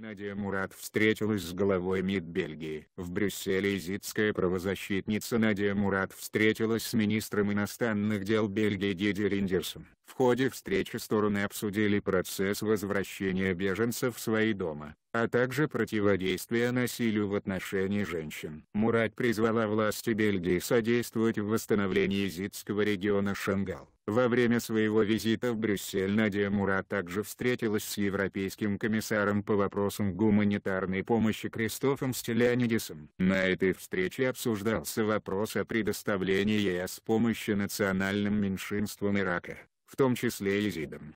Надя Мурат встретилась с главой МИД Бельгии. В Брюсселе изитская правозащитница Надя Мурат встретилась с министром иностранных дел Бельгии Диди Риндерсом. В ходе встречи стороны обсудили процесс возвращения беженцев в свои дома а также противодействия насилию в отношении женщин. Мурат призвала власти Бельгии содействовать в восстановлении зидского региона Шангал. Во время своего визита в Брюссель Надя Мурат также встретилась с европейским комиссаром по вопросам гуманитарной помощи Кристофом Стелянидисом. На этой встрече обсуждался вопрос о предоставлении ЕС помощи национальным меньшинствам Ирака в том числе езидам.